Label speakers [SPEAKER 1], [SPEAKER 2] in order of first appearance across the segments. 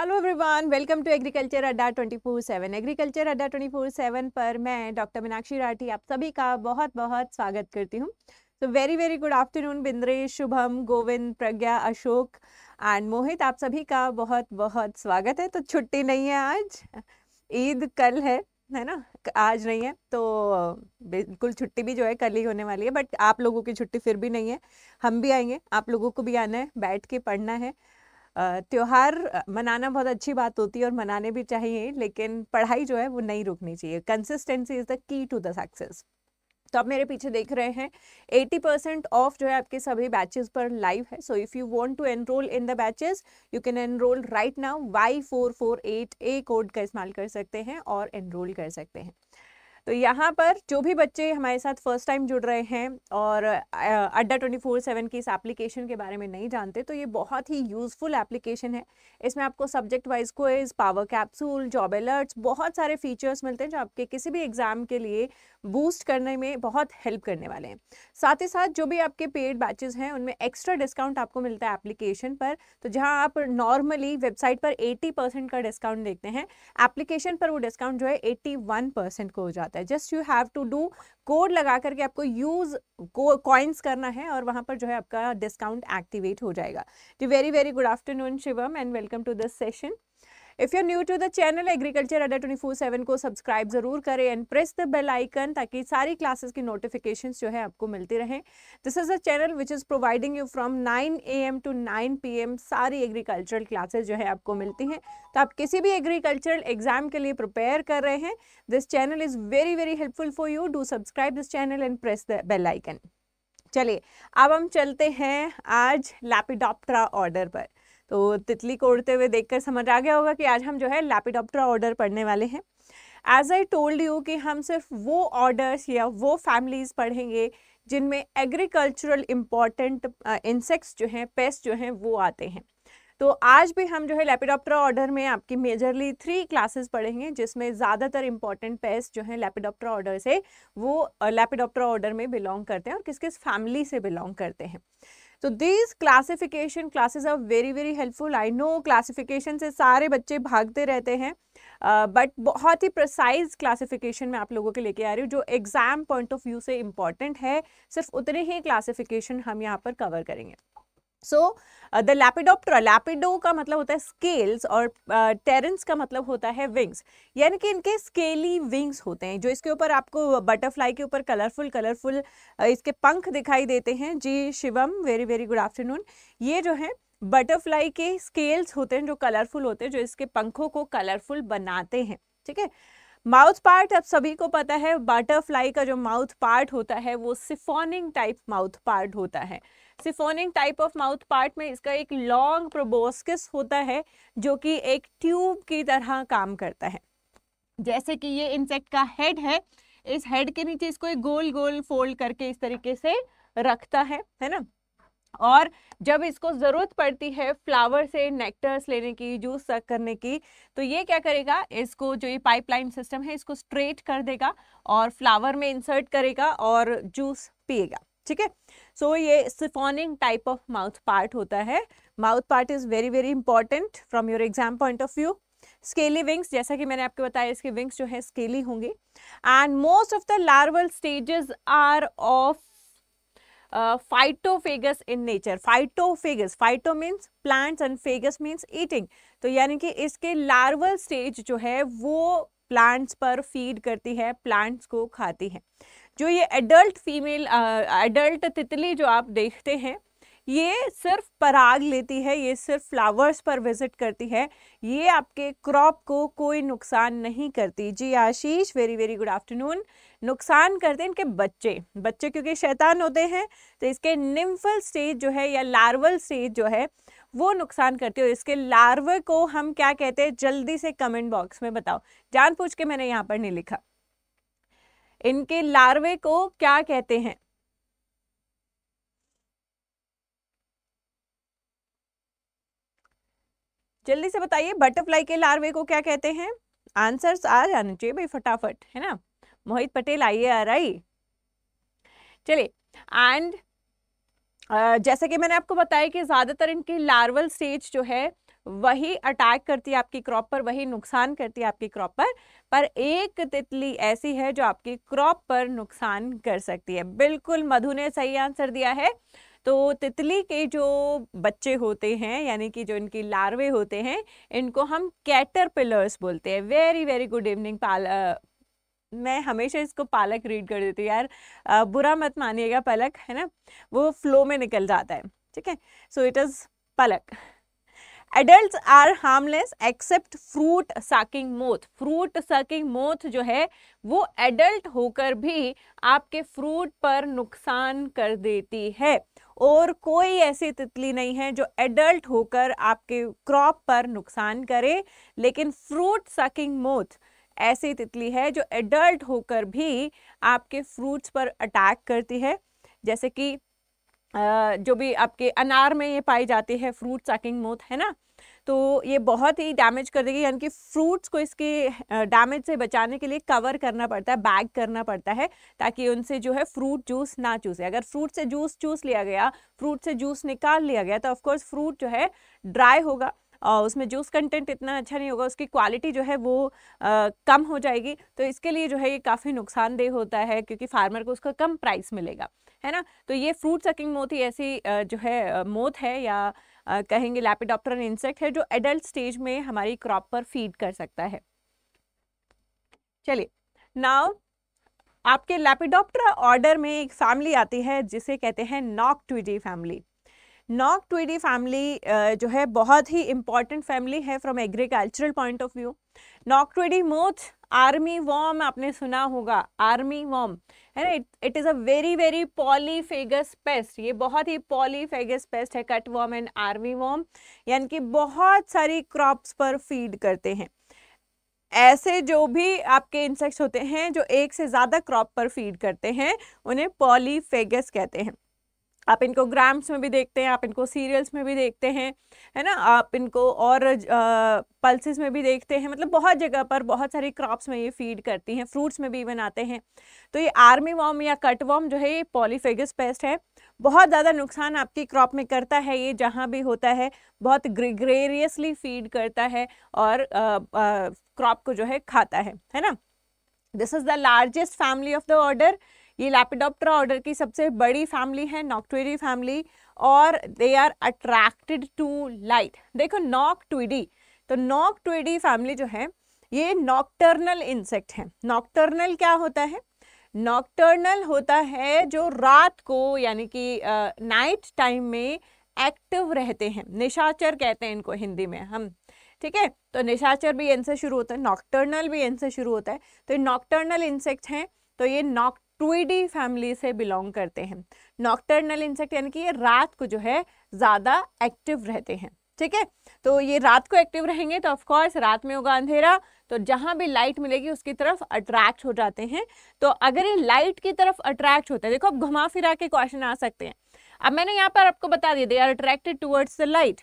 [SPEAKER 1] Hello everyone welcome to agriculture Adda 24/7 agriculture Adda 24/7 पर मैं doctor Meenakshi Rathi आप सभी का बहुत बहुत स्वागत करती हूँ तो very very good afternoon Bindresh Shubham Govind Pragya Ashok and Mohit आप सभी का बहुत बहुत स्वागत है तो छुट्टी नहीं है आज ईद कल है है ना आज नहीं है तो बिल्कुल छुट्टी भी जो है कल ही होने वाली है बट आप लोगों की छुट्टी फिर भी नहीं है हम भी आएंगे आप लोगों को भी आना है बैठ के पढ़ना है त्यौहार मनाना बहुत अच्छी बात होती है और मनाने भी चाहिए लेकिन पढ़ाई जो है वो नहीं रुकनी चाहिए consistency is the key to the success तो आप मेरे पीछे देख रहे हैं 80 परसेंट ऑफ जो है आपके सभी बैचेस पर लाइव है so if you want to enrol in the batches you can enrol right now Y four four eight A code का इस्तेमाल कर सकते हैं और एनरोल कर सकते हैं तो यहाँ पर जो भी बच्चे हमारे साथ फर्स्ट टाइम जुड़ रहे हैं और अड्डा ट्वेंटी फोर सेवन की इस एप्लीकेशन के बारे में नहीं जानते तो ये बहुत ही यूज़फुल एप्लीकेशन है इसमें आपको subject wise quiz power capsule job alerts बहुत सारे फीचर्स मिलते हैं जो आपके किसी भी एग्ज़ाम के लिए बूस्ट करने में बहुत हेल्प करने वाले हैं साथ ही साथ जो भी आपके पेड बैचेज़ हैं उनमें एक्स्ट्रा डिस्काउंट आपको मिलता है एप्लीकेशन पर तो जहाँ आप नॉर्मली वेबसाइट पर 80 परसेंट का डिस्काउंट देखते हैं एप्लीकेशन पर वो डिस्काउंट जो है 81 परसेंट को हो जाता है just you have to do code लगा करके आपको यूज़ कॉइन्स करना है और वहाँ पर जो है आपका डिस्काउंट एक्टिवेट हो जाएगा जी very very good afternoon Shivam and welcome to this session if you new to the channel agriculture Adda twenty four seven को सब्सक्राइब ज़रूर करें and press the bell icon ताकि सारी क्लासेस की नोटिफिकेशन जो है आपको मिलती रहें this is a channel which is providing you from nine A M to nine P M सारी एग्रीकल्चरल क्लासेज जो है आपको मिलती हैं तो आप किसी भी एग्रीकल्चरल एग्जाम के लिए प्रिपेयर कर रहे हैं this channel is very very helpful for you do subscribe this channel and press the bell icon चलिए अब हम चलते हैं आज लैपिडॉप्ट्रा ऑर्डर पर तो तितली को उड़ते हुए देखकर समझ आ गया होगा कि आज हम जो है लैपिडॉप्टरा ऑर्डर पढ़ने वाले हैं एज आई टोल्ड यू कि हम सिर्फ वो ऑर्डर्स या वो फैमिलीज़ पढ़ेंगे जिनमें एग्रीकल्चरल इम्पॉर्टेंट इंसेक्ट्स जो हैं पेस्ट जो हैं वो आते हैं तो आज भी हम जो है लेपिडोप्टरा ऑर्डर में आपकी मेजरली थ्री क्लासेस पढ़ेंगे जिसमें ज़्यादातर इम्पॉर्टेंट पेस्ट जो हैं लेपिडोप्टरा ऑर्डर से वो लेपिडोप्टरा ऑर्डर में बिलोंग करते हैं और किस किस फैमिली से बिलोंग करते हैं तो these classification classes are very very helpful I know classification से सारे बच्चे भागते रहते हैं बट uh, बहुत ही प्रसाइज क्लासिफिकेशन में आप लोगों के लेके आ रही हूँ जो एग्ज़ाम पॉइंट ऑफ व्यू से इम्पॉर्टेंट है सिर्फ उतने ही क्लासिफिकेशन हम यहाँ पर कवर करेंगे सो द लैपिडोप्टरा लैपिडो का मतलब होता है स्केल्स और टेरेंस uh, का मतलब होता है विंग्स यानी कि इनके स्केली विंग्स होते हैं जो इसके ऊपर आपको बटरफ्लाई के ऊपर कलरफुल कलरफुल uh, इसके पंख दिखाई देते हैं जी Shivam very very good afternoon ये जो है बटरफ्लाई के स्केल्स होते हैं जो कलरफुल होते हैं जो इसके पंखों को कलरफुल बनाते हैं ठीक है माउथ पार्ट अब सभी को पता है बटरफ्लाई का जो माउथ पार्ट होता है वो सिफोनिंग टाइप माउथ पार्ट होता है siphoning type of mouth part में इसका एक लॉन्ग प्रोबोस्किस होता है जो कि एक ट्यूब की तरह काम करता है जैसे कि ये इंसेक्ट का हेड है इस हेड के नीचे इसको एक गोल गोल फोल्ड करके इस तरीके से रखता है है ना और जब इसको ज़रूरत पड़ती है फ्लावर से नेक्टर्स लेने की जूस सक करने की तो ये क्या करेगा इसको जो ये पाइपलाइन सिस्टम है इसको स्ट्रेट कर देगा और फ्लावर में इंसर्ट करेगा और जूस पिएगा ठीक है सो ये siphoning type of mouth part होता है mouth part is very very important from your exam point of view scaly wings जैसा कि मैंने आपको बताया इसके विंग्स जो है स्केली होंगे and most of the larval stages are of phytophagous in nature phytophagous phyto means plants and phagous means eating तो यानी कि इसके लार्वल स्टेज जो है वो प्लांट्स पर फीड करती है प्लांट्स को खाती है जो ये एडल्ट फीमेल एडल्ट तितली जो आप देखते हैं ये सिर्फ पराग लेती है ये सिर्फ फ्लावर्स पर विजिट करती है ये आपके क्रॉप को कोई नुकसान नहीं करती जी Ashish very very good afternoon नुकसान करते हैं इनके बच्चे बच्चे क्योंकि शैतान होते हैं तो इसके निम्फल स्टेज जो है या लार्वल स्टेज जो है वो नुकसान करती है और इसके लार्वे को हम क्या कहते हैं जल्दी से कमेंट बॉक्स में बताओ जान पूछ के मैंने यहाँ पर नहीं लिखा इनके लार्वे को क्या कहते हैं जल्दी से बताइए बटरफ्लाई के लार्वे को क्या कहते हैं आंसर्स आ जाने चाहिए भाई फटाफट है ना मोहित पटेल आइए आ रही चलिए एंड जैसे कि मैंने आपको बताया कि ज़्यादातर इनके लार्वल स्टेज जो है वही अटैक करती है आपकी क्रॉप पर वही नुकसान करती है आपकी क्रॉप पर पर एक तितली ऐसी है जो आपकी क्रॉप पर नुकसान कर सकती है बिल्कुल मधु ने सही आंसर दिया है तो तितली के जो बच्चे होते हैं यानी कि जो इनकी लार्वे होते हैं इनको हम कैटर पिलर्स बोलते हैं very very good evening Pal आ, मैं हमेशा इसको पालक रीड कर देती हूँ यार आ, बुरा मत मानिएगा पलक है ना वो फ्लो में निकल जाता है ठीक है so it is Palak adult are harmless except fruit sucking moth fruit sucking moth जो है वो एडल्ट होकर भी आपके फ्रूट पर नुकसान कर देती है और कोई ऐसी तितली नहीं है जो एडल्ट होकर आपके क्रॉप पर नुकसान करे लेकिन फ्रूट सकिंग मोथ ऐसी तितली है जो एडल्ट होकर भी आपके फ्रूट्स पर अटैक करती है जैसे कि जो भी आपके अनार में ये पाई जाती है फ्रूट सकिंग मोथ है ना तो ये बहुत ही डैमेज कर देगी यानी कि फ्रूट्स को इसके डैमेज से बचाने के लिए कवर करना पड़ता है बैग करना पड़ता है ताकि उनसे जो है फ्रूट जूस ना चूसे अगर फ्रूट से जूस चूस लिया गया फ्रूट से जूस निकाल लिया गया तो ऑफकोर्स फ्रूट जो है ड्राई होगा और उसमें जूस कंटेंट इतना अच्छा नहीं होगा उसकी क्वालिटी जो है वो आ, कम हो जाएगी तो इसके लिए जो है ये काफ़ी नुकसानदेह होता है क्योंकि फार्मर को उसका कम प्राइस मिलेगा है ना तो ये फ्रूट सकिंग मोथ ही ऐसी जो है मोथ है या कहेंगे लैपिडॉप्टर इंसेक्ट है जो एडल्ट स्टेज में हमारी क्रॉप पर फीड कर सकता है चलिए नाउ आपके लैपिडॉप्टर ऑर्डर में एक फैमिली आती है जिसे कहते हैं नॉक फैमिली नॉक ट्वीडी फैमिली जो है बहुत ही इम्पॉर्टेंट फैमिली है from agricultural point of view Noctuidae moth army worm आपने सुना होगा आर्मी वॉम है ना it it is a very very polyphagous pest ये बहुत ही पॉलीफेगस पेस्ट है cut worm and army worm यानी कि बहुत सारी क्रॉप्स पर फीड करते हैं ऐसे जो भी आपके इंसेक्ट्स होते हैं जो एक से ज़्यादा क्रॉप पर फीड करते हैं उन्हें पॉलीफेगस कहते हैं आप इनको ग्राम्स में भी देखते हैं आप इनको सीरियल्स में भी देखते हैं है ना आप इनको और पल्सेस में भी देखते हैं मतलब बहुत जगह पर बहुत सारी क्रॉप्स में ये फीड करती हैं फ्रूट्स में भी इवन आते हैं तो ये आर्मी वॉम या कट वॉम जो है ये पॉलीफेगस पेस्ट है बहुत ज़्यादा नुकसान आपकी क्रॉप में करता है ये जहाँ भी होता है बहुत ग्रेग्रेरियसली फीड करता है और क्रॉप को जो है खाता है है ना this is the largest family of the order ये लैपिडोप्टरा ऑर्डर की सबसे बड़ी फैमिली है नॉकट्विडी फैमिली और they are attracted to light देखो नॉकट्विडी तो नॉकट्विडी फैमिली जो है ये नॉकटर्नल इंसेक्ट है नॉकटर्नल क्या होता है नॉकटर्नल होता है जो रात को यानी कि नाइट टाइम में एक्टिव रहते हैं निशाचर कहते हैं इनको हिंदी में हम ठीक है तो निशाचर भी इनसे शुरू होता है नॉकटर्नल भी इनसे शुरू होता है तो ये नॉकटर्नल इंसेक्ट हैं तो ये नॉक ट्रूडी फैमिली से बिलोंग करते हैं नॉक्टर्नल इंसेक्ट यानी कि ये रात को जो है ज़्यादा एक्टिव रहते हैं ठीक है तो ये रात को एक्टिव रहेंगे तो ऑफकोर्स रात में होगा अंधेरा तो जहाँ भी लाइट मिलेगी उसकी तरफ अट्रैक्ट हो जाते हैं तो अगर ये लाइट की तरफ अट्रैक्ट होता है देखो अब घुमा फिरा के क्वेश्चन आ सकते हैं अब मैंने यहाँ पर आपको बता दिया they are attracted towards the light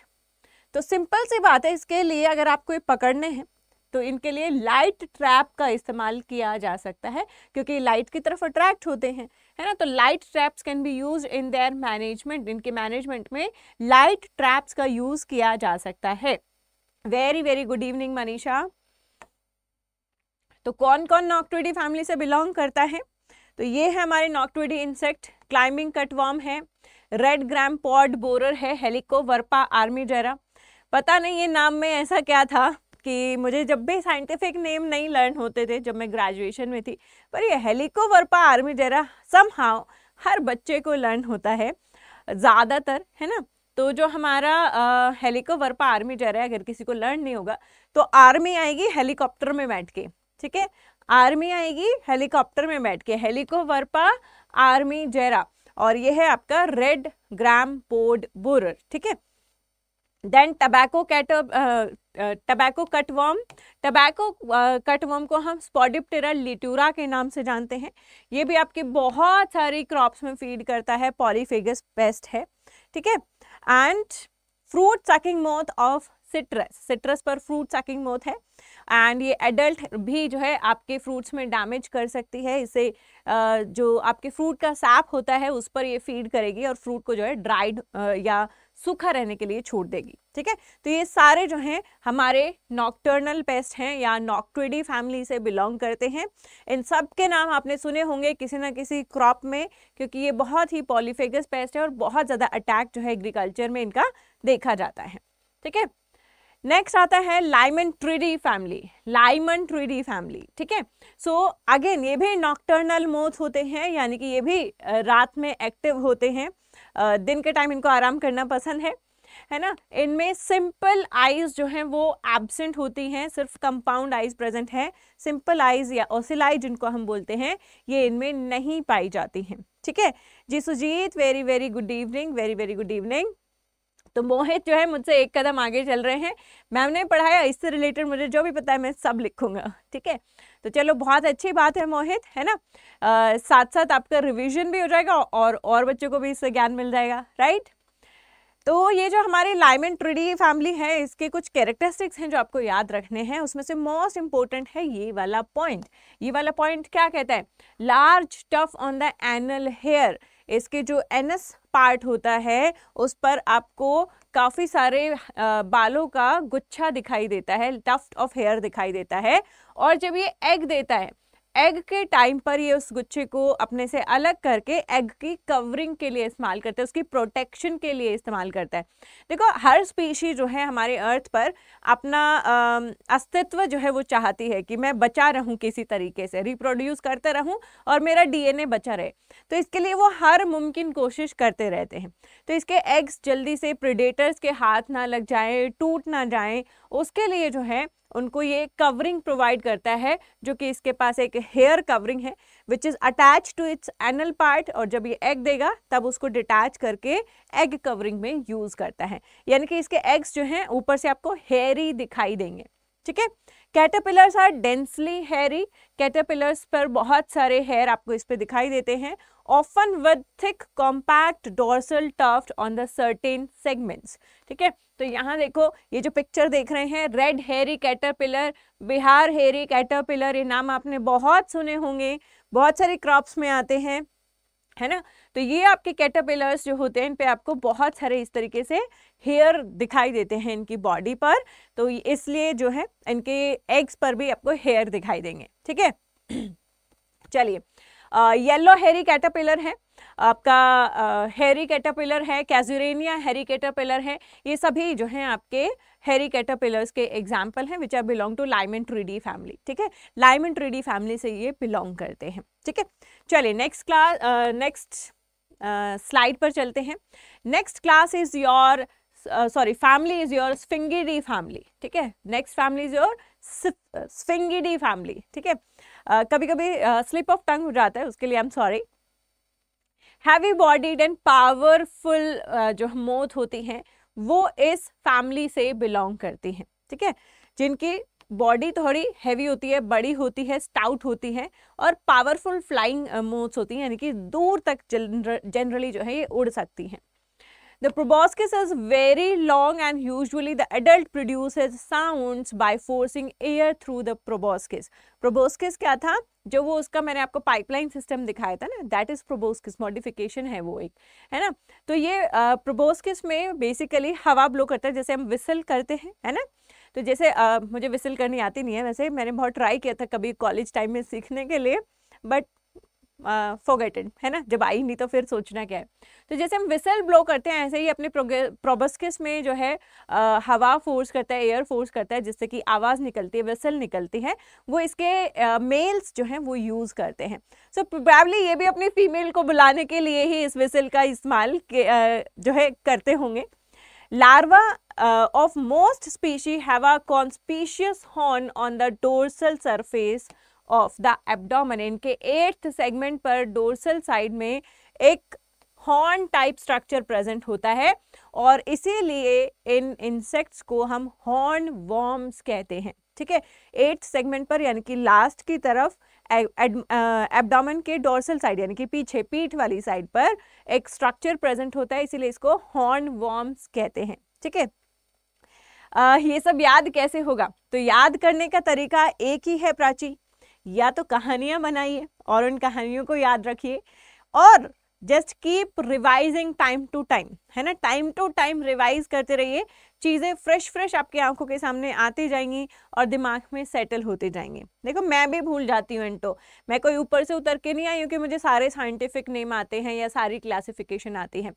[SPEAKER 1] तो सिंपल सी बात है इसके लिए अगर आपको ये पकड़ने हैं तो इनके लिए लाइट ट्रैप का इस्तेमाल किया जा सकता है क्योंकि लाइट की तरफ अट्रैक्ट होते हैं है ना तो light traps can be use in their management इनके मैनेजमेंट में लाइट ट्रैप्स का यूज़ किया जा सकता है very very good evening Manisha तो कौन कौन नॉक्टोडी फैमिली से बिलोंग करता है तो ये है हमारे नॉक्टोडी इंसेक्ट क्लाइंबिंग कटवॉर्म है रेड ग्राम पॉड बोरर है हेलिको वर्पा आर्मी जरा पता नहीं ये नाम में ऐसा क्या था कि मुझे जब भी साइंटिफिक नेम नहीं लर्न होते थे जब मैं ग्रेजुएशन में थी पर ये हेलिकोवर्पा आर्मी जरा सम हर बच्चे को लर्न होता है ज़्यादातर है ना तो जो हमारा हेलिकोवर्पा आर्मी जरा अगर किसी को लर्न नहीं होगा तो आर्मी आएगी हेलीकॉप्टर में बैठ के ठीक है आर्मी आएगी हेलीकॉप्टर में बैठ के हेलिकोवर्पा आर्मी जेरा और ये है आपका रेड ग्राम पोड बोर ठीक है then tobacco cut tobacco cutworm tobacco cutworm को हम स्पॉडिप्टेरा लिटूरा के नाम से जानते हैं ये भी आपके बहुत सारी क्रॉप्स में फीड करता है पॉलीफेगस पेस्ट है ठीक है and fruit sucking moth of citrus citrus पर फ्रूट सकिंग मोथ है एंड ये एडल्ट भी जो है आपके फ्रूट्स में डैमेज कर सकती है इसे uh, जो आपके फ्रूट का सैप होता है उस पर ये फीड करेगी और फ्रूट को जो है ड्राइड uh, या सूखा रहने के लिए छोड़ देगी ठीक है तो ये सारे जो हैं हमारे नॉक्टर्नल पेस्ट हैं या नॉक्ट्रेडी फैमिली से बिलोंग करते हैं इन सब के नाम आपने सुने होंगे किसी ना किसी क्रॉप में क्योंकि ये बहुत ही पॉलीफेगस पेस्ट है और बहुत ज़्यादा अटैक जो है एग्रीकल्चर में इनका देखा जाता है ठीक है नेक्स्ट आता है Lymantriidae family Lymantriidae family ठीक है सो अगेन ये भी नॉक्टर्नल मोथ होते हैं यानी कि ये भी रात में एक्टिव होते हैं दिन के टाइम इनको आराम करना पसंद है है ना इनमें सिंपल आइज जो हैं वो एबसेंट होती हैं सिर्फ कंपाउंड आइज प्रेजेंट है सिंपल आइज या ओसिलाई जिनको हम बोलते हैं ये इनमें नहीं पाई जाती हैं ठीक है जी Sujit very very good evening very very good evening तो मोहित जो है मुझसे एक कदम आगे चल रहे हैं मैम ने पढ़ाया इससे रिलेटेड मुझे जो भी पता है मैं सब लिखूंगा ठीक है तो चलो बहुत अच्छी बात है मोहित है ना आ, साथ साथ आपका रिविजन भी हो जाएगा और और बच्चों को भी इससे ज्ञान मिल जाएगा राइट तो ये जो हमारे लाइमन ट्रिडी फैमिली है इसके कुछ कैरेक्टरिस्टिक्स हैं जो आपको याद रखने हैं उसमें से मोस्ट इम्पोर्टेंट है ये वाला पॉइंट ये वाला पॉइंट क्या कहता है large tuft on the anal hair इसके जो एस पार्ट होता है उस पर आपको काफ़ी सारे बालों का गुच्छा दिखाई देता है टफ्ट ऑफ हेयर दिखाई देता है और जब ये एग देता है एग के टाइम पर ये उस गुच्छे को अपने से अलग करके एग की कवरिंग के लिए इस्तेमाल करता है उसकी प्रोटेक्शन के लिए इस्तेमाल करता है देखो हर स्पीशी जो है हमारे अर्थ पर अपना अस्तित्व जो है वो चाहती है कि मैं बचा रहूं किसी तरीके से रिप्रोड्यूस करते रहूं और मेरा डीएनए बचा रहे तो इसके लिए वो हर मुमकिन कोशिश करते रहते हैं तो इसके एग्स जल्दी से प्रिडेटर्स के हाथ ना लग जाएँ टूट ना जाएँ उसके लिए जो है उनको ये कवरिंग प्रोवाइड करता है जो कि इसके पास एक हेयर कवरिंग है which is attach to its anal part और जब ये एग देगा तब उसको डिटैच करके एग कवरिंग में यूज़ करता है यानी कि इसके एग्स जो हैं ऊपर से आपको हेयर ही दिखाई देंगे ठीक है caterpillars are densely hairy caterpillars पर बहुत सारे हेयर आपको इस पर दिखाई देते हैं often with thick compact dorsal tuft on the certain segments ठीक है तो यहाँ देखो ये जो पिक्चर देख रहे हैं रेड हेरी कैटरपिलर बिहार हेरी कैटरपिलर ये नाम आपने बहुत सुने होंगे बहुत सारे क्रॉप्स में आते हैं है ना तो ये आपके कैटरपिलर्स जो होते हैं इन पे आपको बहुत सारे इस तरीके से हेयर दिखाई देते हैं इनकी बॉडी पर तो इसलिए जो है इनके एग्स पर भी आपको हेयर दिखाई देंगे ठीक है चलिए येलो हेरी कैटरपिलर है आपका हेरी कैटापिलर है कैजुरेनिया हेरी कैटापिलर है ये सभी जो हैं आपके हेरी कैटापिलर्स के एग्जाम्पल हैं which are belong to Lymantriidae family ठीक है लाइमन ट्रीडी फैमिली से ये बिलोंग करते हैं ठीक है चलिए नेक्स्ट क्लास नेक्स्ट स्लाइड पर चलते हैं next class is your sorry family is your Sphingidae family ठीक है next family is your Sphingidae family ठीक है कभी कभी स्लिप ऑफ टंग हो जाता है उसके लिए I am sorry heavy bodied and powerful जो मोथ होती हैं वो इस फैमिली से बिलोंग करती हैं ठीक है जिनकी बॉडी थोड़ी हैवी होती है बड़ी होती है स्टाउट होती है और पावरफुल फ्लाइंग मोथ्स होती हैं यानी कि दूर तक जनरली जो है ये उड़ सकती हैं the proboscis is very long and usually the adult produce sound by forcing air through the proboscis proboscis क्या था जो वो उसका मैंने आपको पाइपलाइन सिस्टम दिखाया था ना दैट इज प्रोबोस्किस मॉडिफिकेशन है वो एक है ना तो ये प्रोबोस्किस में बेसिकली हवा ब्लो करता है जैसे हम विसल करते हैं है ना तो जैसे आ, मुझे विसल करनी आती नहीं है वैसे मैंने बहुत ट्राई किया था कभी कॉलेज टाइम में सीखने के लिए बट फोगेटेड है ना जब आई नहीं तो फिर सोचना क्या है तो जैसे हम विसल ब्लो करते हैं ऐसे ही अपने प्रोबस्किस में जो है आ, हवा फोर्स करता है एयर फोर्स करता है जिससे कि आवाज़ निकलती है विसल निकलती है वो इसके मेल्स जो हैं वो यूज़ करते हैं सो so, प्रोबेबली ये भी अपनी फीमेल को बुलाने के लिए ही इस विसल का इस्तेमाल जो है करते होंगे larva of most species have a conspicuous horn on the the surface of the abdomen इनके एट्थ सेगमेंट पर डोर्सल साइड में एक हॉर्न टाइप स्ट्रक्चर प्रेजेंट होता है और इसीलिए इन इंसेक्ट्स को हम हॉर्न वॉर्म्स कहते हैं ठीक है एट्थ सेगमेंट पर यानी कि लास्ट की तरफ एबडामन के डोर्सल साइड यानी कि पीछे पीठ वाली साइड पर एक स्ट्रक्चर प्रेजेंट होता है इसीलिए इसको हॉर्न वॉर्म्स कहते हैं ठीक है आ, ये सब याद कैसे होगा तो याद करने का तरीका एक ही है प्राची या तो कहानियाँ बनाइए और उन कहानियों को याद रखिए और just keep revising time to time है ना टाइम टू टाइम रिवाइज करते रहिए चीज़ें फ्रेश फ्रेश आपकी आंखों के सामने आती जाएंगी और दिमाग में सेटल होते जाएंगे देखो मैं भी भूल जाती हूँ इंटो मैं कोई ऊपर से उतर के नहीं आई कि मुझे सारे साइंटिफिक नेम आते हैं या सारी क्लासिफिकेशन आती है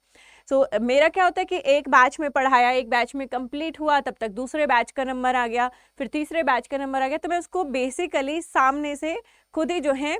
[SPEAKER 1] सो so, मेरा क्या होता है कि एक बैच में पढ़ाया एक बैच में कंप्लीट हुआ तब तक दूसरे बैच का नंबर आ गया फिर तीसरे बैच का नंबर आ गया तो मैं उसको बेसिकली सामने से खुद ही जो है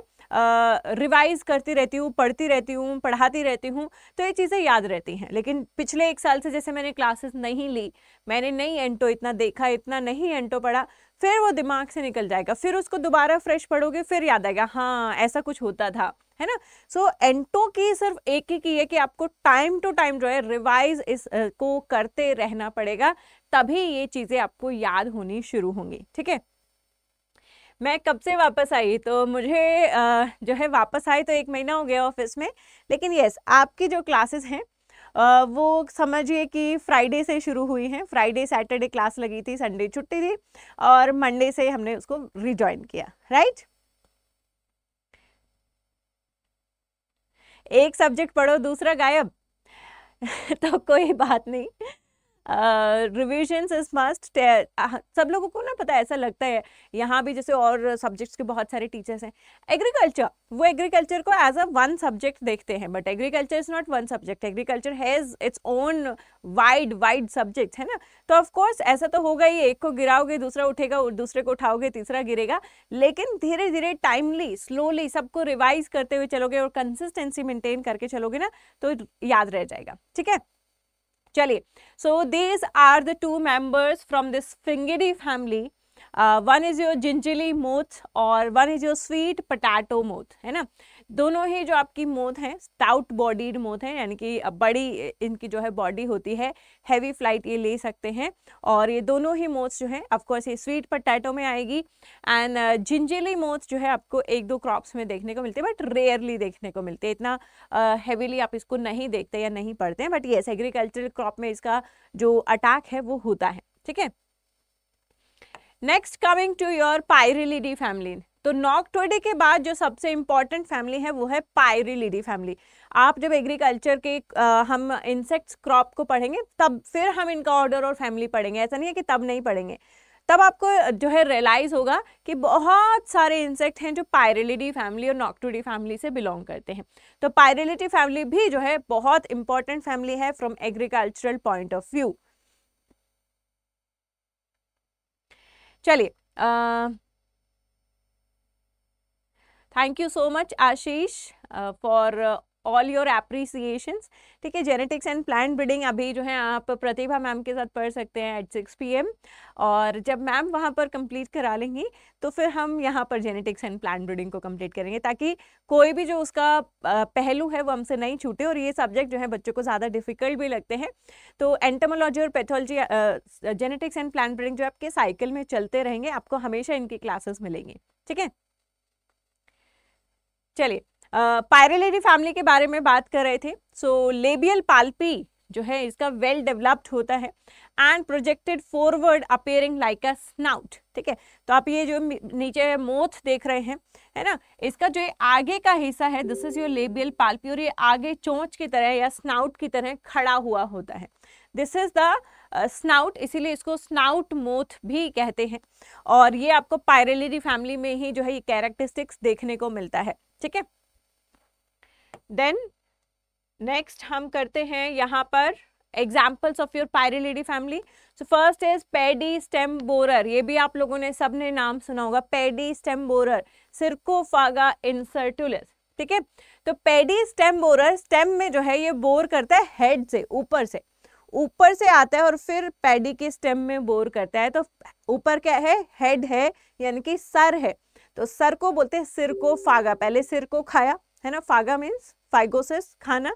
[SPEAKER 1] रिवाइज करती रहती हूँ पढ़ती रहती हूँ पढ़ाती रहती हूँ तो ये चीज़ें याद रहती हैं लेकिन पिछले एक साल से जैसे मैंने क्लासेस नहीं ली मैंने नहीं एंटो इतना देखा इतना नहीं एंटो पढ़ा फिर वो दिमाग से निकल जाएगा फिर उसको दोबारा फ्रेश पढ़ोगे फिर याद आएगा हाँ ऐसा कुछ होता था है ना सो so, एंटो की सिर्फ एक ही की है कि आपको टाइम टू टाइम जो है रिवाइज इस को करते रहना पड़ेगा तभी ये चीज़ें आपको याद होनी शुरू होंगी ठीक है मैं कब से वापस आई तो मुझे जो है वापस आई तो एक महीना हो गया ऑफिस में लेकिन यस आपकी जो क्लासेस हैं वो समझिए कि फ्राइडे से शुरू हुई हैं फ्राइडे सैटरडे क्लास लगी थी संडे छुट्टी थी और मंडे से हमने उसको रिजॉइन किया राइट एक सब्जेक्ट पढ़ो दूसरा गायब तो कोई बात नहीं रिविजन्स इज मस्ट सब लोगों को ना पता ऐसा लगता है यहाँ भी जैसे और सब्जेक्ट्स के बहुत सारे टीचर्स हैं एग्रीकल्चर वो एग्रीकल्चर को एज अ वन सब्जेक्ट देखते हैं but agriculture is not one subject agriculture has its own wide wide subject है ना तो ऑफकोर्स ऐसा तो होगा ही एक को गिराओगे दूसरा उठेगा दूसरे को उठाओगे तीसरा गिरेगा लेकिन धीरे धीरे टाइमली स्लोली सबको रिवाइज करते हुए चलोगे और कंसिस्टेंसी मेंटेन करके चलोगे ना तो याद रह जाएगा ठीक है चलिए so these are the two members from this Sphingidae family one is your gingelly moth और one is your sweet potato moth है ना दोनों ही जो आपकी मोथ हैं स्टाउट बॉडीड मोथ हैं यानी कि बड़ी इनकी जो है बॉडी होती है हैवी फ्लाइट ये ले सकते हैं और ये दोनों ही मोथ्स जो हैं ऑफकोर्स ये स्वीट पटैटो में आएगी एंड जिंजली मोत्स जो है आपको एक दो क्रॉप्स में देखने को मिलते हैं बट रेयरली देखने को मिलते हैं इतना हैवीली uh, आप इसको नहीं देखते या नहीं पढ़ते हैं बट येस एग्रीकल्चरल क्रॉप में इसका जो अटैक है वो होता है ठीक है next coming to your Pyralidae family तो नॉकटोडे के बाद जो सबसे इम्पॉर्टेंट फैमिली है वो है पायरिलीडी फैमिली आप जब एग्रीकल्चर के आ, हम इंसेक्ट्स क्रॉप को पढ़ेंगे तब फिर हम इनका ऑर्डर और फैमिली पढ़ेंगे ऐसा नहीं है कि तब नहीं पढ़ेंगे तब आपको जो है रियलाइज़ होगा कि बहुत सारे इंसेक्ट हैं जो पायरेलिडी फैमिली और नॉकटूडी फैमिली से बिलोंग करते हैं तो पायरेलिटी फैमिली भी जो है बहुत इंपॉर्टेंट फैमिली है from agricultural point of view चलिए thank you so much Ashish for all your appreciations ठीक है जेनेटिक्स एंड प्लान ब्रीडिंग अभी जो है आप प्रतिभा मैम के साथ पढ़ सकते हैं एट सिक्स पी और जब मैम वहाँ पर कंप्लीट करा लेंगी तो फिर हम यहाँ पर जेनेटिक्स एंड प्लान ब्रीडिंग को कंप्लीट करेंगे ताकि कोई भी जो उसका पहलू है वो हमसे नहीं छूटे और ये सब्जेक्ट जो है बच्चों को ज़्यादा डिफिकल्ट भी लगते हैं तो एंटमोलॉजी और pathology genetics and plan breeding जो आपके साइकिल में चलते रहेंगे आपको हमेशा इनकी क्लासेस मिलेंगी ठीक है चलिए पायरेलेडी फैमिली के बारे में बात कर रहे थे सो लेबियल पाल्पी जो है इसका वेल well डेवलप्ड होता है and projected forward appearing like a snout ठीक है तो आप ये जो नीचे मोथ देख रहे हैं है ना इसका जो आगे का हिस्सा है this is your labial palpi और ये आगे चोंच की तरह या स्नाउट की तरह खड़ा हुआ होता है दिस इज द स्नाउट इसीलिए इसको स्नाउट मोथ भी कहते हैं और ये आपको पायरेलेरी फैमिली में ही जो है ये कैरेक्टरिस्टिक्स देखने को मिलता है ठीक है देन नेक्स्ट हम करते हैं यहाँ पर examples of your Pyralidae family so first is paddy stem borer ये भी आप लोगों ने सब ने नाम सुना होगा पेडी स्टेम बोरर सिरकोफागा इंसर्टुलस ठीक है तो पेडी स्टेम बोरर स्टेम में जो है ये बोर करता है हेड से ऊपर से ऊपर से आता है और फिर पेडी के स्टेम में बोर करता है तो ऊपर क्या है हेड है यानी कि सर है तो सर को बोलते हैं सिर को फागा पहले सिर को खाया है ना फागा मीन्स फाइगोसिस खाना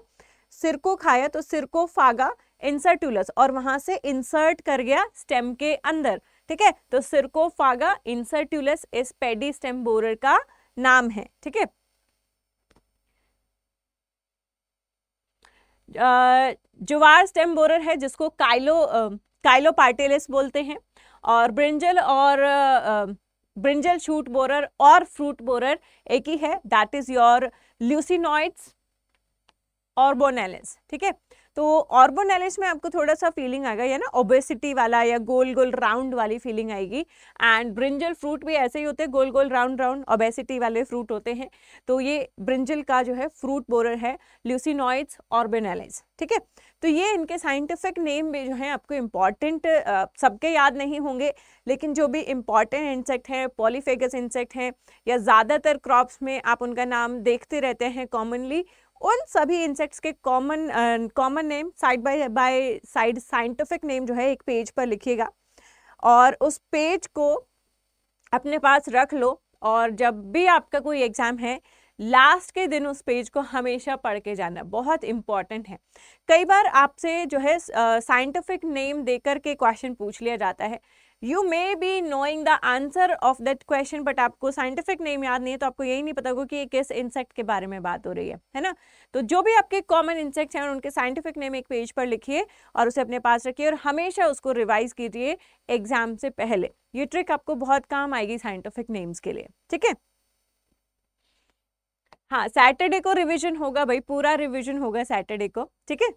[SPEAKER 1] सिर को खाया तो सिर को फागा इंसर्टुलस और वहां से इंसर्ट कर गया स्टेम के अंदर ठीक है तो सिर को फागा इंसर्टुलस इस पेडी स्टेम बोरर का नाम है ठीक है जुवार स्टेम बोरर है जिसको काइलो काइलो पार्टेलिस बोलते हैं और ब्रिंजल और आ, ब्रिंजल शूट बोरर और फ्रूट बोरर एक ही है that is your Leucinodes orbonalis ठीक है तो ऑर्बोनेलिस में आपको थोड़ा सा फीलिंग आएगा या ना ओबेसिटी वाला या गोल गोल राउंड वाली फीलिंग आएगी एंड ब्रिंजल फ्रूट भी ऐसे ही होते हैं गोल गोल राउंड राउंड ओबेसिटी वाले फ्रूट होते हैं तो ये ब्रिंजल का जो है फ्रूट बोरर है ल्यूसिनॉइड्स ऑर्बोनेलिस ठीक है तो ये इनके साइंटिफिक नेम भी जो हैं आपको इम्पॉर्टेंट सबके याद नहीं होंगे लेकिन जो भी इम्पॉर्टेंट इंसेक्ट हैं पॉलीफेगस इंसेक्ट हैं या ज़्यादातर क्रॉप्स में आप उनका नाम देखते रहते हैं कॉमनली उन सभी इंसेक्ट्स के common common name side by by side scientific name जो है एक पेज पर लिखिएगा और उस पेज को अपने पास रख लो और जब भी आपका कोई एग्ज़ाम है लास्ट के दिन उस पेज को हमेशा पढ़ के जाना बहुत इंपॉर्टेंट है कई बार आपसे जो है साइंटिफिक नेम देकर के क्वेश्चन पूछ लिया जाता है you may be knowing the answer of that question but आपको साइंटिफिक नेम याद नहीं है तो आपको यही नहीं पता होगा कि ये किस इंसेक्ट के बारे में बात हो रही है है ना तो जो भी आपके कॉमन इंसेक्ट्स हैं उनके साइंटिफिक नेम एक पेज पर लिखिए और उसे अपने पास रखिए और हमेशा उसको रिवाइज कीजिए एग्जाम से पहले ये ट्रिक आपको बहुत काम आएगी साइंटिफिक नेम्स के लिए ठीक है हाँ सैटरडे को रिवीजन होगा भाई पूरा रिवीजन होगा सैटरडे को ठीक है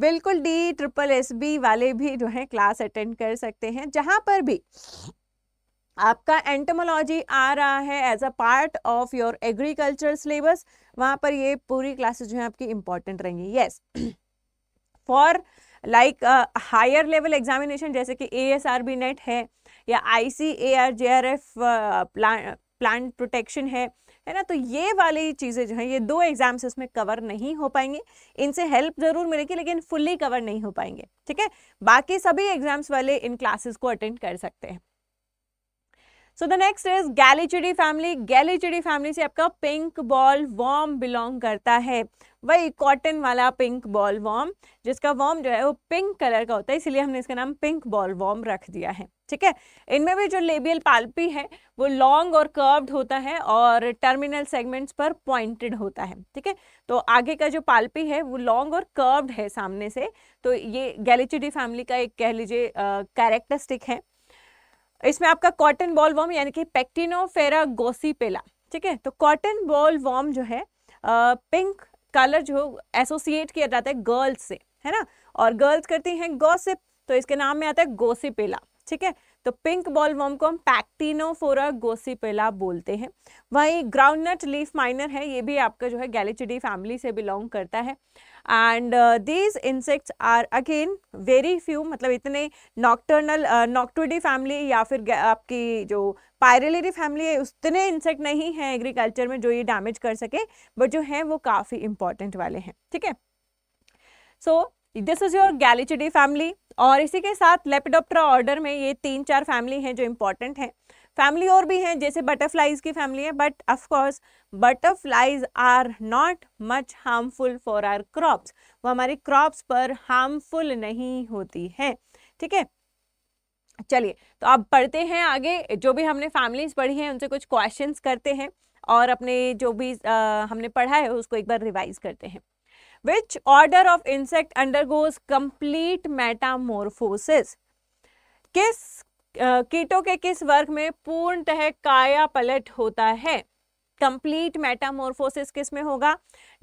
[SPEAKER 1] बिल्कुल डी ट्रिपल एस बी वाले भी जो है क्लास अटेंड कर सकते हैं जहां पर भी आपका एंटमोलॉजी आ रहा है as a part of your agriculture syllabus वहां पर ये पूरी क्लासेस जो है आपकी इंपॉर्टेंट रहेंगी yes for like higher level examination जैसे कि A S R B NET है या I C A R J R F plant protection है है ना तो ये वाली चीज़ें जो है ये दो एग्जाम्स इसमें कवर नहीं हो पाएंगे इनसे हेल्प ज़रूर मिलेगी लेकिन फुल्ली कवर नहीं हो पाएंगे ठीक है बाकी सभी एग्जाम्स वाले इन क्लासेस को अटेंड कर सकते हैं so the next is Gelechiidae family Gelechiidae family से आपका पिंक बॉल वॉर्म बिलोंग करता है वही कॉटन वाला पिंक बॉल वॉर्म जिसका वॉर्म जो है वो पिंक कलर का होता है इसीलिए हमने इसका नाम पिंक बॉल वॉर्म रख दिया है ठीक है इनमें भी जो लेबियल पाल्पी है वो लॉन्ग और कर्व्ड होता है और टर्मिनल सेगमेंट्स पर पॉइंटेड होता है ठीक है तो आगे का जो पाल्पी है वो लॉन्ग और कर्व्ड है सामने से तो ये गैलिचिडी फैमिली का एक कह लीजिए कैरेक्टरिस्टिक है इसमें आपका कॉटन बॉल वॉर्म यानी कि पेक्टिनोफेरा गोसीपेला ठीक है तो कॉटन बॉल वॉम जो है पिंक कलर जो एसोसिएट किया जाता है गर्ल्स से है ना और गर्ल्स करती हैं गॉसिप तो इसके नाम में आता है गोसिपेला ठीक है तो पिंक बॉल वॉर्म को हम पैक्टिनोफोरा गोसीपेला बोलते हैं वही ग्राउंडनट लीफ माइनर है ये भी आपका जो है गैलेचिडी फैमिली से बिलोंग करता है and these insects are again very few मतलब इतने नॉक्टर्नल नॉक्टोडी फैमिली या फिर आपकी जो पायरेलेरी फैमिली है उतने इंसेक्ट नहीं हैं एग्रीकल्चर में जो ये डैमेज कर सके बट जो है वो काफ़ी इंपॉर्टेंट वाले हैं ठीक है so this is your Gelechiidae family और इसी के साथ लेपिडोप्ट्रा ऑर्डर में ये तीन चार फैमिली हैं जो इम्पॉर्टेंट हैं फैमिली और भी हैं जैसे बटरफ्लाइज की फैमिली है but of course butterflies are not much harmful for our crops वो हमारे क्रॉप्स पर हार्मफुल नहीं होती है ठीक है चलिए तो अब पढ़ते हैं आगे जो भी हमने फैमिलीज पढ़ी हैं उनसे कुछ क्वेश्चंस करते हैं और अपने जो भी आ, हमने पढ़ा है उसको एक बार रिवाइज करते हैं Which order of insect undergoes complete metamorphosis किस uh, कीटों के किस वर्ग में पूर्णतः काया पलट होता है कंप्लीट मेटामोरफोसिस किस में होगा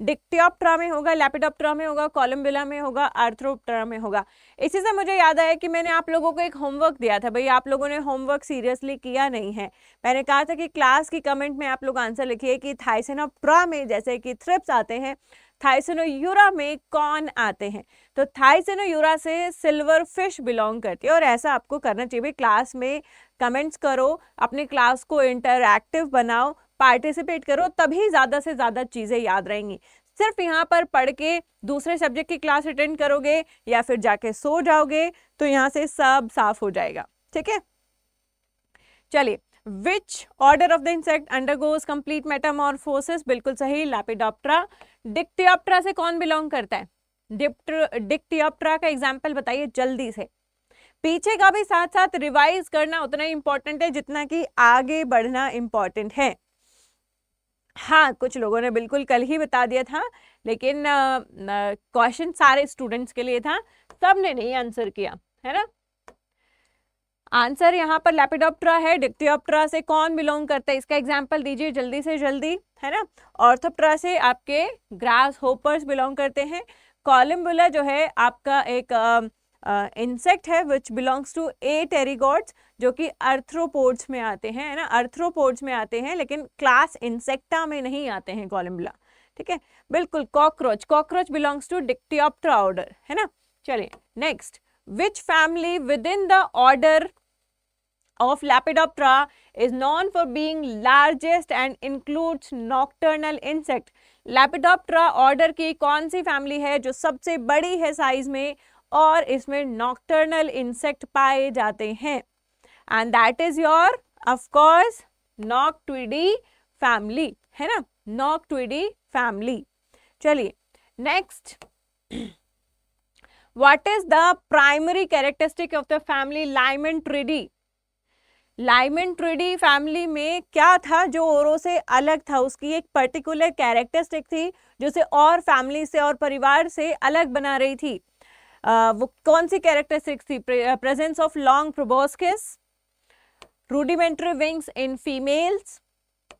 [SPEAKER 1] डिक्टियोप्ट्रा में होगा लैपिडोप्ट्रा में होगा कॉलम्बिला में होगा आर्थ्रोप्ट्रा में होगा इसी से मुझे याद आया कि मैंने आप लोगों को एक होमवर्क दिया था भाई आप लोगों ने होमवर्क सीरियसली किया नहीं है मैंने कहा था कि क्लास की कमेंट में आप लोग आंसर लिखिए कि थाइसेनोप्ट्रा में जैसे कि थ्रिप्स आते हैं थाइसेनोयूरा में कौन आते हैं तो थाइसेनोयूरा से सिल्वर फिश बिलोंग करती है और ऐसा आपको करना चाहिए भाई क्लास में कमेंट्स करो अपने क्लास को इंटरैक्टिव बनाओ पार्टिसिपेट करो तभी ज़्यादा से ज़्यादा चीज़ें याद रहेंगी सिर्फ यहाँ पर पढ़ के दूसरे सब्जेक्ट की क्लास अटेंड करोगे या फिर जाके सो जाओगे तो यहाँ से सब साफ हो जाएगा ठीक है चलिए which order of the insect undergoes complete metamorphosis बिल्कुल सही लैपिडॉप्ट्रा डिक्टियोप्ट्रा से कौन बिलोंग करता है डिक्टियोप्ट्रा का एग्जाम्पल बताइए जल्दी से पीछे का भी साथ साथ रिवाइज करना उतना ही इंपॉर्टेंट है जितना कि आगे बढ़ना इंपॉर्टेंट है हाँ कुछ लोगों ने बिल्कुल कल ही बता दिया था लेकिन क्वेश्चन सारे स्टूडेंट्स के लिए था सब ने नहीं आंसर किया है ना आंसर यहाँ पर लेपिडोप्ट्रा है डिक्टियोप्ट्रा से कौन बिलोंग करता है इसका एग्जाम्पल दीजिए जल्दी से जल्दी है ना ऑर्थोप्ट्रा से आपके ग्रास होपर्स बिलोंग करते हैं कॉलम्बुला जो है आपका एक इंसेक्ट है विच बिलोंग्स टू ए टेरीगोड्स जो कि अर्थ्रोपोड्स में आते हैं है ना अर्थ्रोपोड्स में आते हैं लेकिन क्लास इंसेक्टा में नहीं आते हैं कॉलम्बुला ठीक है बिल्कुल cockroach cockroach belongs to Dictyoptera order है ना चलिए next which family within the order of Lepidoptera is known for being largest and includes nocturnal insect. Lepidoptera order ki kaun si family hai jo sabse badi hai size mein aur isme nocturnal insect paaye jaate hain and that is your of course noctuidae family hai na noctuidae family chaliye next what is the primary characteristic of the family limentridae Lymantriidae family में क्या था जो औरों से अलग था उसकी एक पर्टिकुलर कैरेक्टरिस्टिक थी जो उसे और फैमिली से और परिवार से अलग बना रही थी आ, वो कौन सी कैरेक्टरिस्टिक थी presence of long proboscis rudimentary wings in females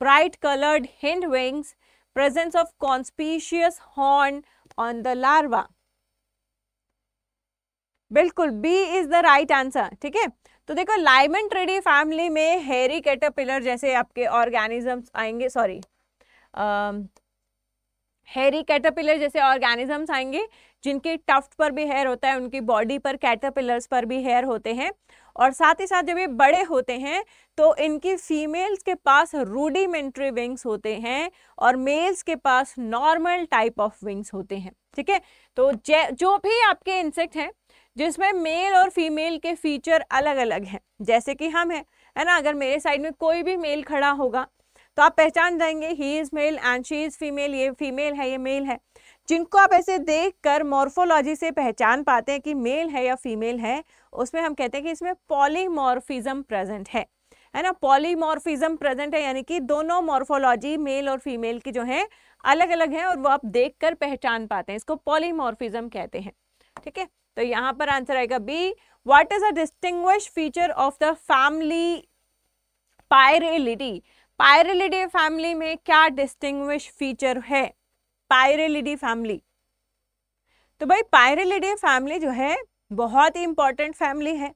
[SPEAKER 1] bright coloured hind wings presence of conspicuous horn on the larva बिल्कुल B is the right answer ठीक है तो देखो लाइमन ट्रेडी फैमिली में हेरी कैटरपिलर जैसे आपके ऑर्गेनिजम्स आएंगे सॉरी हेरी कैटरपिलर जैसे ऑर्गेनिजम्स आएंगे जिनके टफ्ट पर भी हेयर होता है उनकी बॉडी पर कैटरपिलर्स पर भी हेयर होते हैं और साथ ही साथ जब ये बड़े होते हैं तो इनकी फीमेल्स के पास रूडीमेंट्री विंग्स होते हैं और मेल्स के पास नॉर्मल टाइप ऑफ विंग्स होते हैं ठीक है तो जो भी आपके इंसेक्ट हैं जिसमें मेल और फीमेल के फीचर अलग अलग हैं जैसे कि हम हैं है ना अगर मेरे साइड में कोई भी मेल खड़ा होगा तो आप पहचान जाएंगे he is male and she is female ये फीमेल है ये मेल है जिनको आप ऐसे देख कर मॉर्फोलॉजी से पहचान पाते हैं कि मेल है या फीमेल है उसमें हम कहते हैं कि इसमें पॉलीमॉर्फिज्म प्रेजेंट है है ना पॉलीमॉर्फिज्म प्रेजेंट है यानी कि दोनों मॉर्फोलॉजी मेल और फीमेल की जो है अलग अलग हैं और वो आप देख कर पहचान पाते हैं इसको पॉलीमॉर्फिज्म कहते हैं ठीक है तो यहाँ पर आंसर आएगा B what is a distinguishing feature of the family Pyralidae Pyralidae family में क्या डिस्टिंग फीचर है पायरेलिडी फैमिली तो भाई पायरेलिडी फैमिली जो है बहुत ही इंपॉर्टेंट फैमिली है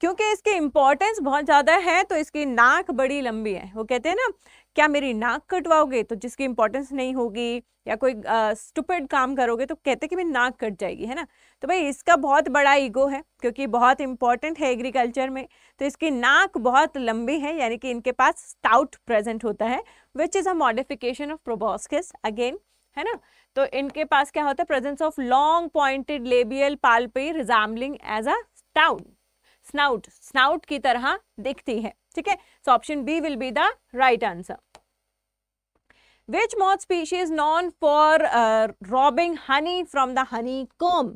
[SPEAKER 1] क्योंकि इसकी इंपॉर्टेंस बहुत ज़्यादा है तो इसकी नाक बड़ी लंबी है वो कहते हैं ना क्या मेरी नाक कटवाओगे तो जिसकी इंपॉर्टेंस नहीं होगी या कोई स्टूपेड काम करोगे तो कहते कि मेरी नाक कट जाएगी है ना तो भाई इसका बहुत बड़ा ईगो है क्योंकि बहुत इंपॉर्टेंट है एग्रीकल्चर में तो इसकी नाक बहुत लंबी है यानी कि इनके पास स्टाउट प्रेजेंट होता है which is a modification of proboscis again है ना तो इनके पास क्या होता है presence of long pointed labial palpi resembling as a stout snout snout की तरह दिखती है ठीक है so option B will be the right answer which moth species known for robbing honey from the honey comb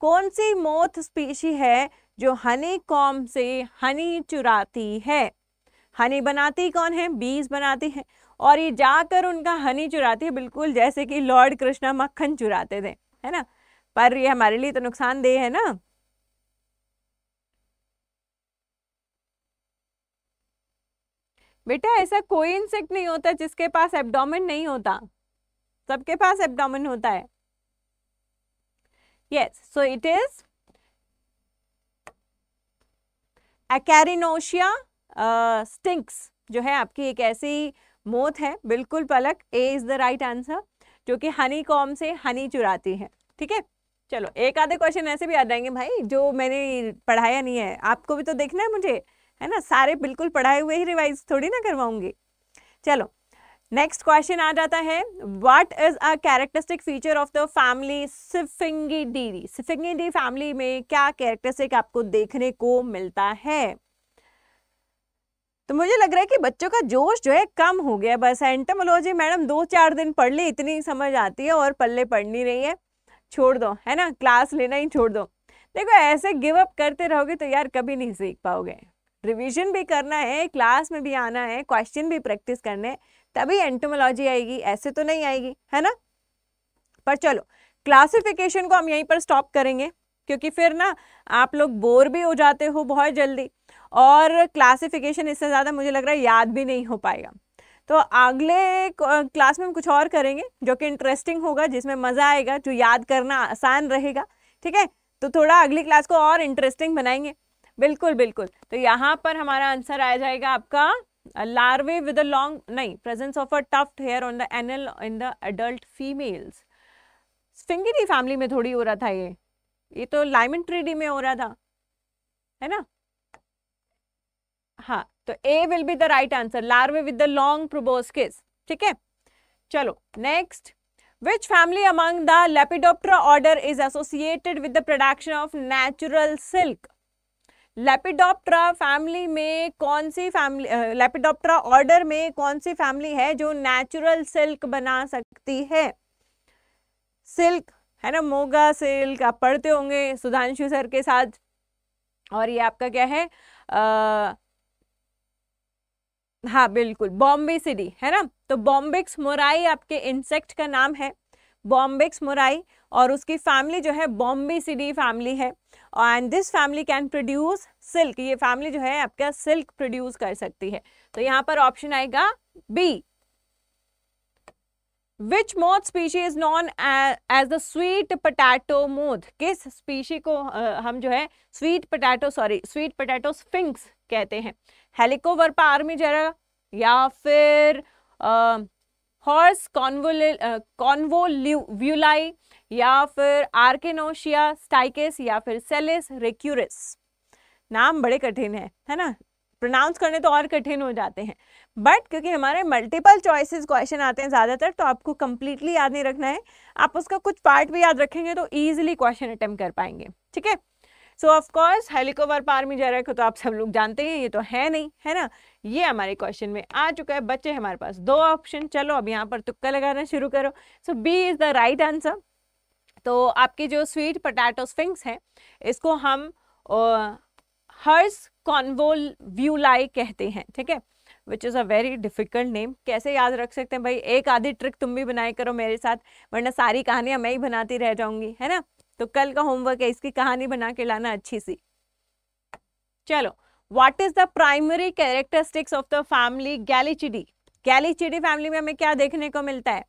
[SPEAKER 1] कौन सी moth species है जो हनी कॉम से हनी चुराती है हनी बनाती कौन है बीज बनाती है और ये जाकर उनका हनी चुराती है बिल्कुल जैसे कि लॉर्ड कृष्णा मक्खन चुराते थे है ना पर ये हमारे लिए तो नुकसानदेह है ना बेटा ऐसा कोई इंसेक्ट नहीं होता जिसके पास एब्डोमेन नहीं होता सबके पास एब्डोमेन होता है yes so it is Acherontia styx जो है आपकी एक ऐसी मोथ है बिल्कुल पलक A is the right answer जो कि हनी कॉम से हनी चुराती है ठीक है चलो एक आधे क्वेश्चन ऐसे भी आ जाएंगे भाई जो मैंने पढ़ाया नहीं है आपको भी तो देखना है मुझे है ना सारे बिल्कुल पढ़ाए हुए ही रिवाइज थोड़ी ना करवाऊंगी चलो नेक्स्ट क्वेश्चन आ जाता है what is a characteristic feature of the family Sphingidae Sphingidae family में क्या कैरेक्टरिस्टिक आपको देखने को मिलता है तो मुझे लग रहा है कि बच्चों का जोश जो है कम हो गया बस एंटमोलॉजी मैडम दो चार दिन पढ़ ले इतनी समझ आती है और पल्ले पढ़ नहीं रही है छोड़ दो है ना क्लास लेना ही छोड़ दो देखो ऐसे गिव अप करते रहोगे तो यार कभी नहीं सीख पाओगे रिवीजन भी करना है क्लास में भी आना है क्वेश्चन भी प्रैक्टिस करने तभी एंटोमोलॉजी आएगी ऐसे तो नहीं आएगी है ना पर चलो क्लासिफिकेशन को हम यहीं पर स्टॉप करेंगे क्योंकि फिर ना आप लोग बोर भी हो जाते हो बहुत जल्दी और क्लासिफिकेशन इससे ज़्यादा मुझे लग रहा है याद भी नहीं हो पाएगा तो अगले क्लास में हम कुछ और करेंगे जो कि इंटरेस्टिंग होगा जिसमें मज़ा आएगा जो याद करना आसान रहेगा ठीक है तो थोड़ा अगली क्लास को और इंटरेस्टिंग बनाएंगे बिल्कुल बिल्कुल तो यहाँ पर हमारा आंसर आ जाएगा आपका लार्वे विद अ लॉन्ग नहीं presence of a tuft hair on the anal in the adult females Sphingidae family में थोड़ी हो रहा था ये ये तो लाइमन ट्रीडी में हो रहा था है ना हाँ तो A will be the right answer larvae with the long proboscis ठीक है चलो next which family among the lepidopter order is associated with the production of natural silk Lepidoptera family में कौन सी फैमिली लेपिडॉप्ट्रा ऑर्डर में कौन सी फैमिली है जो natural silk बना सकती है सिल्क है ना मोगा सिल्क आप पढ़ते होंगे सुधांशु सर के साथ और ये आपका क्या है आ, हाँ बिल्कुल बॉम्बे सिटी है ना तो बॉम्बिक्स मोराई आपके इंसेक्ट का नाम है बॉम्बिक्स मोराई और उसकी फैमिली जो है बॉम्बे सिटी फैमिली है and this family can produce silk ये फैमिली जो है आपका सिल्क प्रोड्यूस कर सकती है तो यहाँ पर ऑप्शन आएगा B which moth species is known as the sweet potato moth किस स्पीशी को आ, हम जो है sweet potato sorry sweet potato sphinx कहते हैं हेलिकोवर्पा आर्मी जरा या फिर हॉर्स कॉन्वोल व्यूलाई या फिर आर्केनोशिया स्टाइकेस या फिर सेलिस रेक्यूरस नाम बड़े कठिन है है ना प्रोनाउंस करने तो और कठिन हो जाते हैं बट क्योंकि हमारे मल्टीपल चॉइसेस क्वेश्चन आते हैं ज़्यादातर तो आपको कंप्लीटली याद नहीं रखना है आप उसका कुछ पार्ट भी याद रखेंगे तो ईजिली क्वेश्चन अटैम्प्ट कर पाएंगे ठीक है सो ऑफकोर्स हेलिकोवर पार में जा रहा है तो आप सब लोग जानते हैं ये तो है नहीं है ना ये हमारे क्वेश्चन में आ चुका है बच्चे हमारे पास दो ऑप्शन चलो अब यहाँ पर तुक्का लगाना शुरू करो so B is the right answer तो आपके जो स्वीट पटैटो स्विंग्स हैं इसको हम हर्स कॉन्वोल व्यूलाई कहते हैं ठीक है which is a very difficult name कैसे याद रख सकते हैं भाई एक आधी ट्रिक तुम भी बनाए करो मेरे साथ वरना सारी कहानियाँ मैं ही बनाती रह जाऊंगी है ना तो कल का होमवर्क है इसकी कहानी बना के लाना अच्छी सी चलो what is the primary characteristics of the family Gelechiidae Gelechiidae family में हमें क्या देखने को मिलता है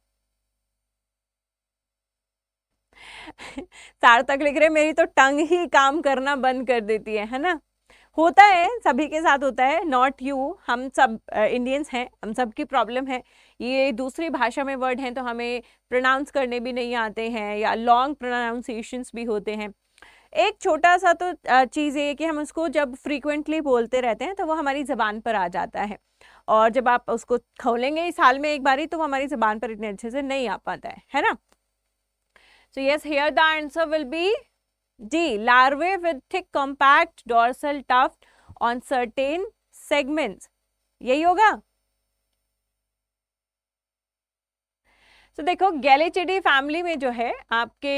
[SPEAKER 1] सार्थक लिख रहे मेरी तो टंग ही काम करना बंद कर देती है है ना होता है सभी के साथ होता है नॉट यू हम सब इंडियंस हैं हम सब की प्रॉब्लम है ये दूसरी भाषा में वर्ड हैं तो हमें प्रोनाउंस करने भी नहीं आते हैं या लॉन्ग प्रोनाउंसिएशंस भी होते हैं एक छोटा सा तो चीज़ ये कि हम उसको जब फ्रीक्वेंटली बोलते रहते हैं तो वो हमारी ज़बान पर आ जाता है और जब आप उसको खोलेंगे साल में एक बारी तो वो हमारी ज़बान पर इतने अच्छे से नहीं आ पाता है है ना So yes, here the answer will be D. Larvae with thick compact dorsal tuft on certain segments. यही होगा तो so, देखो गैलेचिडी फैमिली में जो है आपके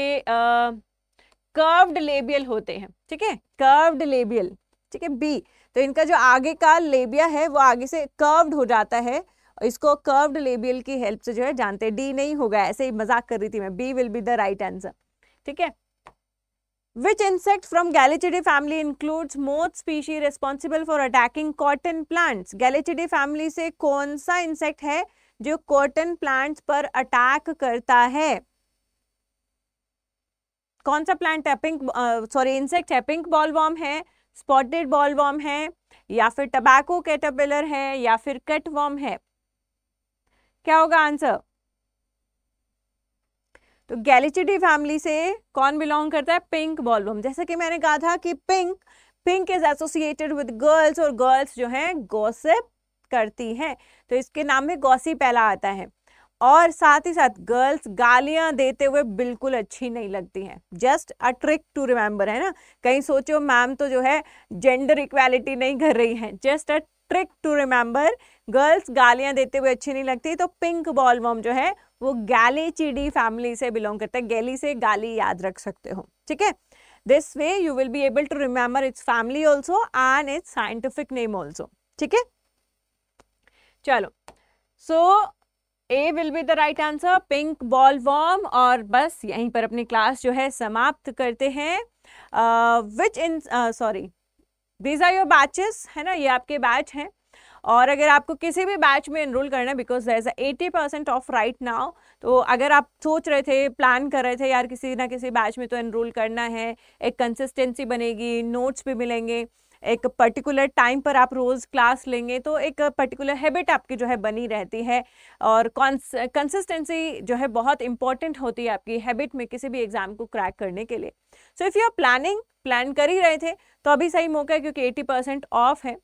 [SPEAKER 1] कर्व्ड लेबियल होते हैं ठीक है कर्व्ड लेबियल ठीक है बी तो इनका जो आगे का लेबिया है वो आगे से कर्व्ड हो जाता है इसको कर्व्ड लेबियल की हेल्प से जो है जानते हैं डी नहीं होगा ऐसे ही मजाक कर रही थी मैं B will be the right answer ठीक है which insect from Gelechiidae family includes moth species responsible for attacking cotton plants Gelechiidae family से कौन सा इंसेक्ट है जो कॉटन प्लांट्स पर अटैक करता है कौन सा प्लांट है पिंक सॉरी इंसेक्ट है पिंक बॉलवॉर्म है स्पॉटेड बॉलवॉर्म है या फिर टबैको कैटापिलर है या फिर कट वॉर्म है क्या होगा आंसर तो गैलिचिडी फैमिली से कौन बिलोंग करता है पिंक बॉलबम जैसे कि मैंने कहा था कि pink pink is associated with girls और गर्ल्स जो हैं गॉसिप करती हैं तो इसके नाम में गौसी पहला आता है और साथ ही साथ गर्ल्स गालियां देते हुए बिल्कुल अच्छी नहीं लगती हैं just a trick to remember है ना कहीं सोचो मैम तो जो है जेंडर इक्वालिटी नहीं कर रही है just a trick to remember girls गालियां देते हुए अच्छी नहीं लगती तो पिंक बॉल वॉम जो है वो गैली चीडी फैमिली से बिलोंग करते हैं गैली से गाली याद रख सकते हो ठीक है this way you will be able to remember its family also and its scientific name also ठीक है चलो so A will be the right answer pink bollworm और बस यहीं पर अपनी क्लास जो है समाप्त करते हैं which in sorry these are your batches है ना ये आपके बैच हैं और अगर आपको किसी भी बैच में इनरोल करना है because there is eighty percent off right now तो अगर आप सोच रहे थे प्लान कर रहे थे यार किसी ना किसी बैच में तो इनरोल करना है एक कंसिस्टेंसी बनेगी नोट्स भी मिलेंगे एक पर्टिकुलर टाइम पर आप रोज़ क्लास लेंगे तो एक पर्टिकुलर हैबिट आपकी जो है बनी रहती है और कंसिस्टेंसी जो है बहुत इंपॉर्टेंट होती है आपकी हैबिट में किसी भी एग्ज़ाम को क्रैक करने के लिए so if you are planning plan कर ही रहे थे तो अभी सही मौका है क्योंकि 80 परसेंट ऑफ है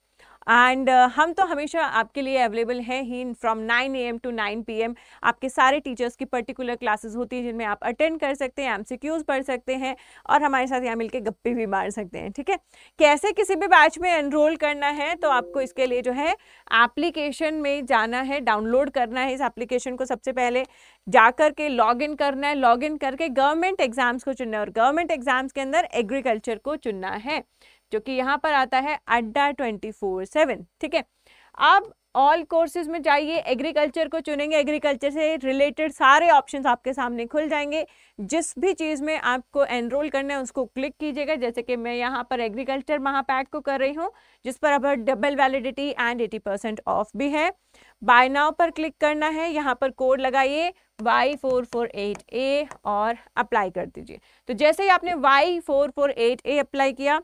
[SPEAKER 1] एंड uh, हम तो हमेशा आपके लिए अवेलेबल हैं ही फ्रॉम 9 एम टू 9 एम आपके सारे टीचर्स की पर्टिकुलर क्लासेस होती हैं जिनमें आप अटेंड कर सकते हैं एम पढ़ सकते हैं और हमारे साथ यहाँ मिलके गप्पे भी मार सकते हैं ठीक है कैसे किसी भी बैच में एनरोल करना है तो आपको इसके लिए जो है एप्लीकेशन में जाना है डाउनलोड करना है इस एप्लीकेशन को सबसे पहले जा कर के लॉग इन करना है लॉग इन करके गवर्नमेंट एग्जाम्स को चुनना है और गवर्नमेंट एग्जाम्स के अंदर एग्रीकल्चर को चुनना है जो कि यहाँ पर आता है अड्डा ट्वेंटी फोर सेवन ठीक है आप ऑल कोर्सेज में जाइए एग्रीकल्चर को चुनेंगे एग्रीकल्चर से रिलेटेड सारे ऑप्शंस आपके सामने खुल जाएंगे जिस भी चीज़ में आपको एनरोल करना है उसको क्लिक कीजिएगा जैसे कि मैं यहाँ पर एग्रीकल्चर महापैक को कर रही हूँ जिस पर अब double validity and eighty percent off भी है बाय नाउ पर क्लिक करना है यहाँ पर कोड लगाइए Y four four eight A और अप्लाई कर दीजिए तो जैसे ही आपने Y four four eight A apply किया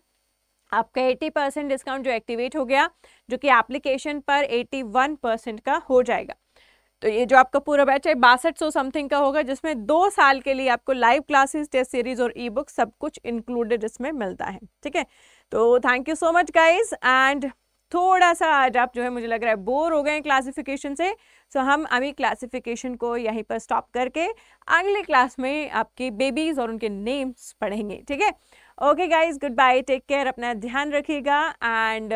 [SPEAKER 1] आपका 80 परसेंट डिस्काउंट जो एक्टिवेट हो गया जो कि एप्लीकेशन पर 81 परसेंट का हो जाएगा तो ये जो आपका पूरा बैच है बासठ सौ समथिंग का होगा जिसमें दो साल के लिए आपको लाइव क्लासेस टेस्ट सीरीज और ई बुक सब कुछ इंक्लूडेड इसमें मिलता है ठीक है तो thank you so much guys and थोड़ा सा आज आप जो है मुझे लग रहा है बोर हो गए हैं क्लासिफिकेशन से सो so, हम अभी क्लासिफिकेशन को यहीं पर स्टॉप करके अगले क्लास में आपके बेबीज़ और उनके नेम्स पढ़ेंगे ठीक है okay guys good bye take care अपना ध्यान रखिएगा and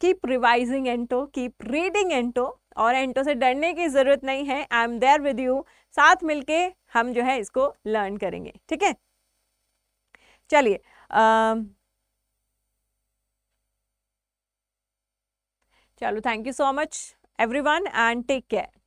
[SPEAKER 1] keep revising ento keep reading ento और एंटो से डरने की ज़रूरत नहीं है I am there with you साथ मिलके हम जो है इसको लर्न करेंगे ठीक है चलिए चलो thank you so much everyone and take care